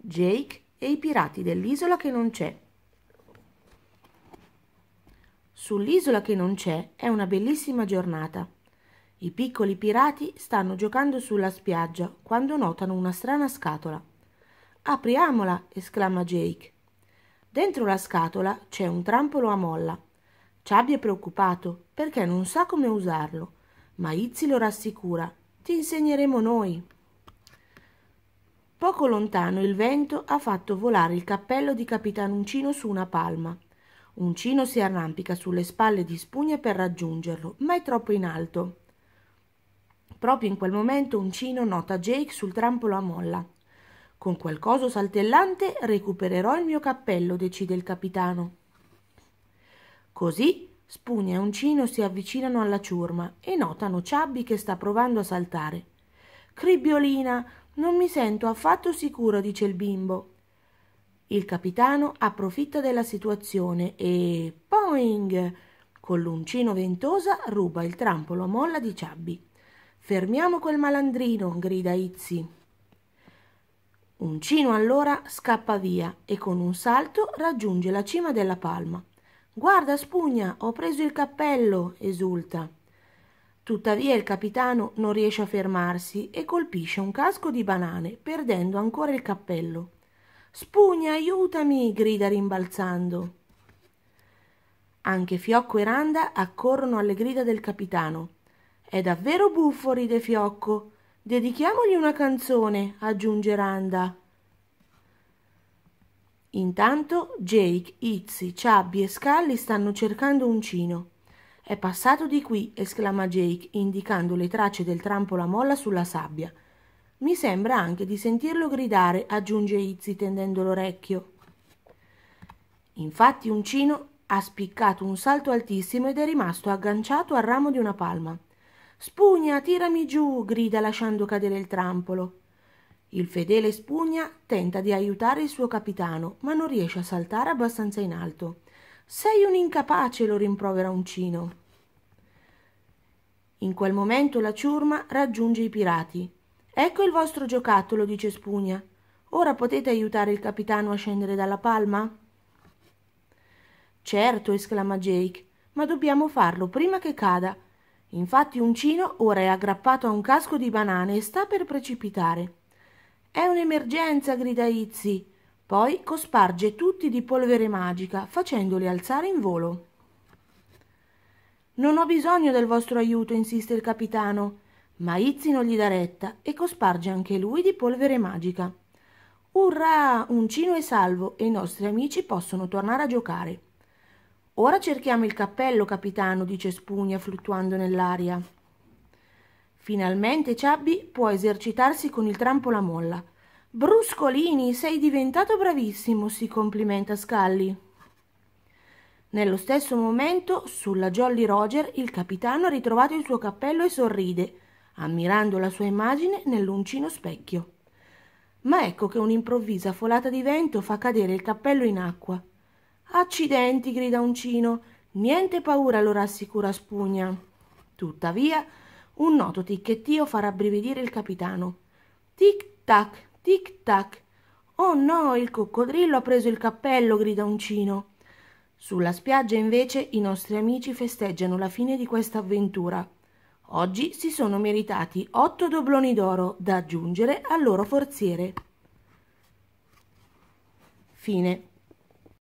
Jake e i pirati dell'isola che non c'è. Sull'isola che non c'è è una bellissima giornata. I piccoli pirati stanno giocando sulla spiaggia quando notano una strana scatola. Apriamola! esclama Jake. Dentro la scatola c'è un trampolo a molla. Chubby è preoccupato perché non sa come usarlo, ma Izzy lo rassicura. Ti insegneremo noi. Poco lontano il vento ha fatto volare il cappello di Capitan Uncino su una palma. Uncino si arrampica sulle spalle di Spugna per raggiungerlo, ma è troppo in alto. Proprio in quel momento Uncino nota Jake sul trampolo a molla. Con qualcosa saltellante recupererò il mio cappello, decide il capitano. Così Spugna e Uncino si avvicinano alla ciurma e notano Ciabbi che sta provando a saltare. Cribbiolina, non mi sento affatto sicuro, dice il bimbo. Il capitano approfitta della situazione e poing! Con l'uncino ventosa ruba il trampolo a molla di Ciabbi. Fermiamo quel malandrino, grida Izzi. Uncino allora scappa via e con un salto raggiunge la cima della palma. Guarda, spugna, ho preso il cappello, esulta. Tuttavia il capitano non riesce a fermarsi e colpisce un casco di banane, perdendo ancora il cappello. Spugna, aiutami! grida rimbalzando. Anche Fiocco e Randa accorrono alle grida del capitano. È davvero buffo, ride Fiocco. Dedichiamogli una canzone, aggiunge Randa. Intanto Jake, Izzy, Ciabbi e Scully stanno cercando uncino. È passato di qui, esclama Jake, indicando le tracce del trampola molla sulla sabbia. Mi sembra anche di sentirlo gridare, aggiunge Izzy tendendo l'orecchio. Infatti Uncino ha spiccato un salto altissimo ed è rimasto agganciato al ramo di una palma. Spugna, tirami giù! grida lasciando cadere il trampolo. Il fedele Spugna tenta di aiutare il suo capitano, ma non riesce a saltare abbastanza in alto. Sei un incapace, lo rimprovera Uncino. In quel momento la ciurma raggiunge i pirati. Ecco il vostro giocattolo, dice Spugna. Ora potete aiutare il capitano a scendere dalla palma? Certo, esclama Jake, ma dobbiamo farlo prima che cada. Infatti Uncino ora è aggrappato a un casco di banane e sta per precipitare. È un'emergenza, grida Izzy. Poi cosparge tutti di polvere magica, facendoli alzare in volo. Non ho bisogno del vostro aiuto, insiste il capitano, ma Izzi non gli dà retta e cosparge anche lui di polvere magica. Urrà! Uncino è salvo e i nostri amici possono tornare a giocare. Ora cerchiamo il cappello, capitano, dice Spugna fluttuando nell'aria. Finalmente Ciabbi può esercitarsi con il trampolamolla. Bruscolini, sei diventato bravissimo, si complimenta Scully. Nello stesso momento, sulla Jolly Roger, il capitano ha ritrovato il suo cappello e sorride, ammirando la sua immagine nell'uncino specchio. Ma ecco che un'improvvisa folata di vento fa cadere il cappello in acqua. Accidenti, grida Uncino. Niente paura, lo rassicura Spugna. Tuttavia, un noto ticchettio fa rabbrividire il capitano. Tic tac, Tic tac. Oh no, il coccodrillo ha preso il cappello, grida Uncino. Sulla spiaggia invece i nostri amici festeggiano la fine di questa avventura. Oggi si sono meritati otto dobloni d'oro da aggiungere al loro forziere. Fine.